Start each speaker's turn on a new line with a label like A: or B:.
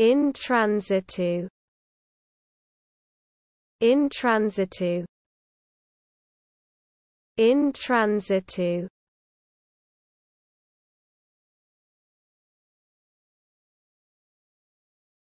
A: In transitu In transitu In transitu